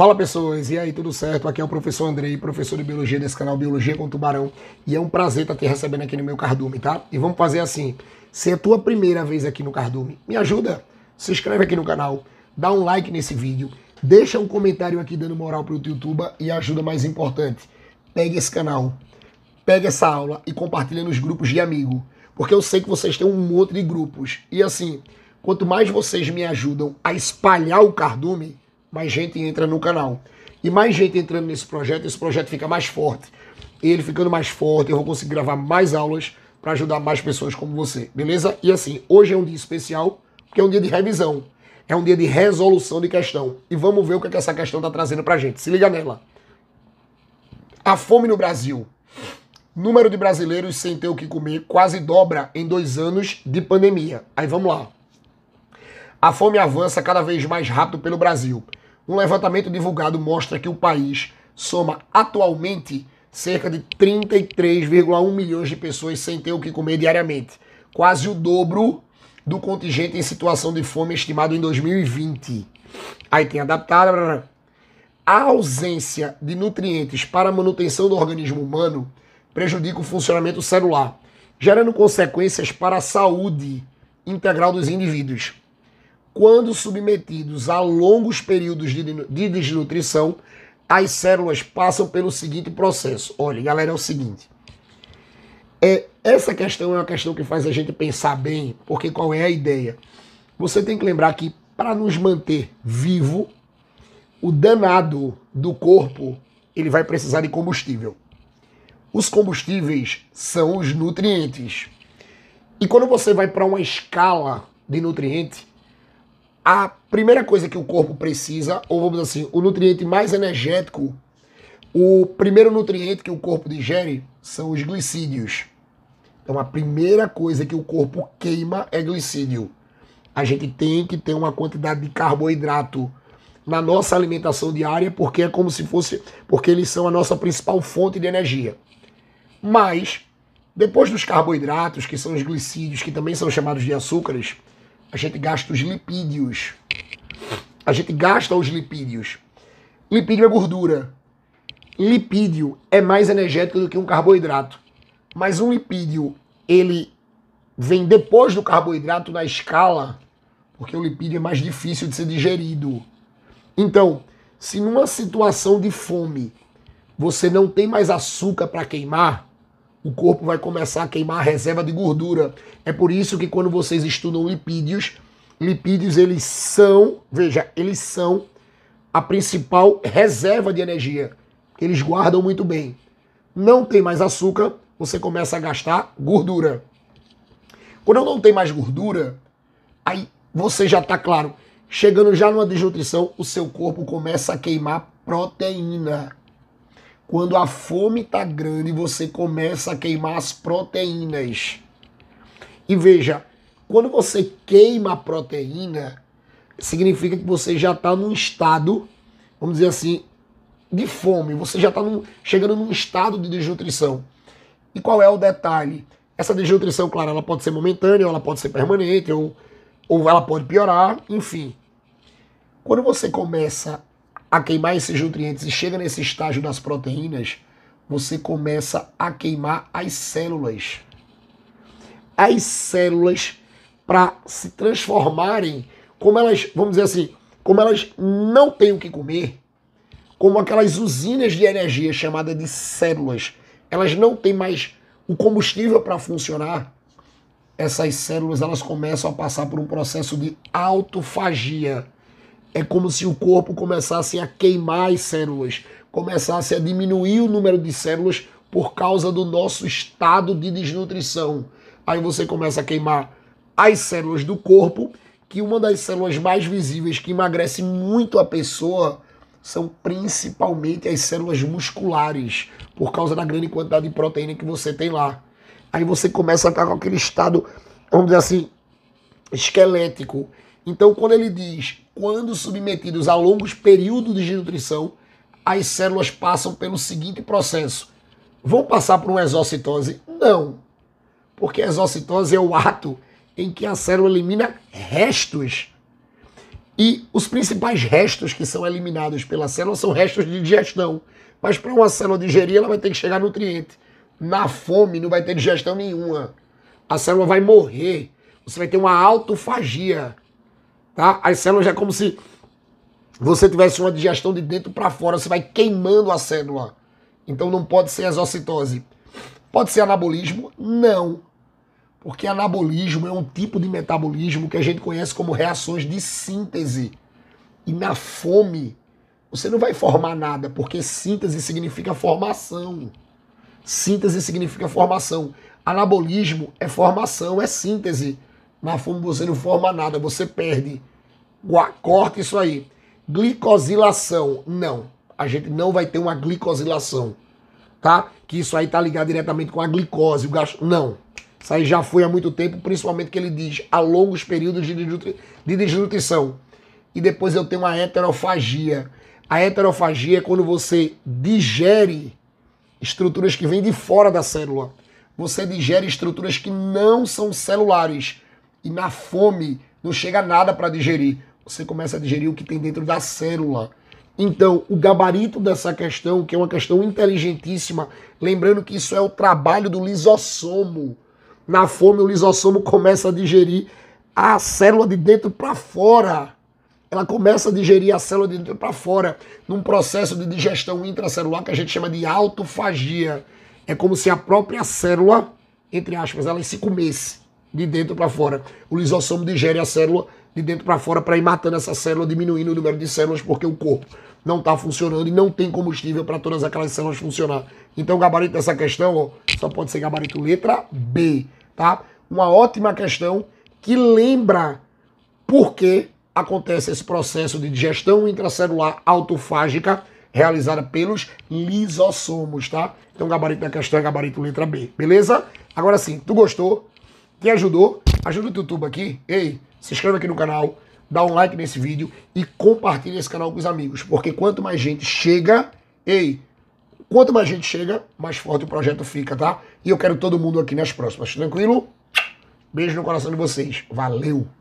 Fala pessoas, e aí, tudo certo? Aqui é o professor Andrei, professor de biologia desse canal Biologia com Tubarão, e é um prazer estar te recebendo aqui no meu cardume, tá? E vamos fazer assim: se é tua primeira vez aqui no cardume, me ajuda, se inscreve aqui no canal, dá um like nesse vídeo, deixa um comentário aqui dando moral pro YouTube e ajuda mais importante, pega esse canal, pega essa aula e compartilha nos grupos de amigo, porque eu sei que vocês têm um monte de grupos, e assim, quanto mais vocês me ajudam a espalhar o cardume, mais gente entra no canal. E mais gente entrando nesse projeto, esse projeto fica mais forte. e Ele ficando mais forte, eu vou conseguir gravar mais aulas para ajudar mais pessoas como você, beleza? E assim, hoje é um dia especial, porque é um dia de revisão. É um dia de resolução de questão. E vamos ver o que, é que essa questão está trazendo para gente. Se liga nela. A fome no Brasil. Número de brasileiros sem ter o que comer quase dobra em dois anos de pandemia. Aí vamos lá. A fome avança cada vez mais rápido pelo Brasil. Um levantamento divulgado mostra que o país soma atualmente cerca de 33,1 milhões de pessoas sem ter o que comer diariamente, quase o dobro do contingente em situação de fome estimado em 2020. Aí tem adaptado a ausência de nutrientes para a manutenção do organismo humano prejudica o funcionamento celular, gerando consequências para a saúde integral dos indivíduos quando submetidos a longos períodos de desnutrição, as células passam pelo seguinte processo. Olha, galera, é o seguinte. É, essa questão é uma questão que faz a gente pensar bem, porque qual é a ideia? Você tem que lembrar que para nos manter vivo, o danado do corpo, ele vai precisar de combustível. Os combustíveis são os nutrientes. E quando você vai para uma escala de nutriente, a primeira coisa que o corpo precisa, ou vamos dizer assim, o nutriente mais energético, o primeiro nutriente que o corpo digere são os glicídios. Então a primeira coisa que o corpo queima é glicídio. A gente tem que ter uma quantidade de carboidrato na nossa alimentação diária, porque é como se fosse, porque eles são a nossa principal fonte de energia. Mas depois dos carboidratos, que são os glicídios, que também são chamados de açúcares, a gente gasta os lipídios. A gente gasta os lipídios. Lipídio é gordura. Lipídio é mais energético do que um carboidrato. Mas um lipídio, ele vem depois do carboidrato na escala, porque o lipídio é mais difícil de ser digerido. Então, se numa situação de fome você não tem mais açúcar para queimar, o corpo vai começar a queimar a reserva de gordura. É por isso que quando vocês estudam lipídios, lipídios eles são, veja, eles são a principal reserva de energia. Eles guardam muito bem. Não tem mais açúcar, você começa a gastar gordura. Quando não tem mais gordura, aí você já está claro, chegando já numa desnutrição, o seu corpo começa a queimar proteína. Quando a fome está grande, você começa a queimar as proteínas. E veja, quando você queima a proteína, significa que você já está num estado, vamos dizer assim, de fome. Você já está chegando num estado de desnutrição. E qual é o detalhe? Essa desnutrição, claro, ela pode ser momentânea, ela pode ser permanente, ou, ou ela pode piorar, enfim. Quando você começa a queimar esses nutrientes e chega nesse estágio das proteínas, você começa a queimar as células. As células para se transformarem, como elas, vamos dizer assim, como elas não têm o que comer, como aquelas usinas de energia chamadas de células, elas não têm mais o combustível para funcionar, essas células elas começam a passar por um processo de autofagia é como se o corpo começasse a queimar as células, começasse a diminuir o número de células por causa do nosso estado de desnutrição. Aí você começa a queimar as células do corpo, que uma das células mais visíveis que emagrece muito a pessoa são principalmente as células musculares, por causa da grande quantidade de proteína que você tem lá. Aí você começa a ficar com aquele estado, vamos dizer assim, esquelético. Então, quando ele diz, quando submetidos a longos períodos de nutrição, as células passam pelo seguinte processo. Vão passar por uma exocitose? Não. Porque a exocitose é o ato em que a célula elimina restos. E os principais restos que são eliminados pela célula são restos de digestão. Mas para uma célula digerir, ela vai ter que chegar nutriente. Na fome, não vai ter digestão nenhuma. A célula vai morrer. Você vai ter uma autofagia. Tá? As células é como se você tivesse uma digestão de dentro para fora, você vai queimando a célula. Então não pode ser exocitose. Pode ser anabolismo? Não. Porque anabolismo é um tipo de metabolismo que a gente conhece como reações de síntese. E na fome, você não vai formar nada, porque síntese significa formação. Síntese significa formação. Anabolismo é formação, é síntese. Na fome você não forma nada, você perde. Uá, corta isso aí. Glicosilação. Não. A gente não vai ter uma glicosilação. Tá? Que isso aí tá ligado diretamente com a glicose. O gasto... Não. Isso aí já foi há muito tempo, principalmente que ele diz a longos períodos de, desnutri... de desnutrição. E depois eu tenho a heterofagia. A heterofagia é quando você digere estruturas que vêm de fora da célula. Você digere estruturas que não são celulares e na fome não chega nada para digerir. Você começa a digerir o que tem dentro da célula. Então, o gabarito dessa questão, que é uma questão inteligentíssima, lembrando que isso é o trabalho do lisossomo. Na fome, o lisossomo começa a digerir a célula de dentro para fora. Ela começa a digerir a célula de dentro para fora, num processo de digestão intracelular que a gente chama de autofagia. É como se a própria célula, entre aspas, ela se comesse de dentro para fora. O lisossomo digere a célula de dentro para fora para ir matando essa célula, diminuindo o número de células, porque o corpo não está funcionando e não tem combustível para todas aquelas células funcionar. Então, o gabarito dessa questão ó, só pode ser gabarito letra B, tá? Uma ótima questão que lembra por que acontece esse processo de digestão intracelular autofágica realizada pelos lisossomos, tá? Então, o gabarito da questão é gabarito letra B, beleza? Agora sim, tu gostou? Quem ajudou, ajuda o YouTube aqui. Ei, se inscreve aqui no canal, dá um like nesse vídeo e compartilha esse canal com os amigos. Porque quanto mais gente chega, ei, quanto mais gente chega, mais forte o projeto fica, tá? E eu quero todo mundo aqui nas próximas, tranquilo? Beijo no coração de vocês. Valeu!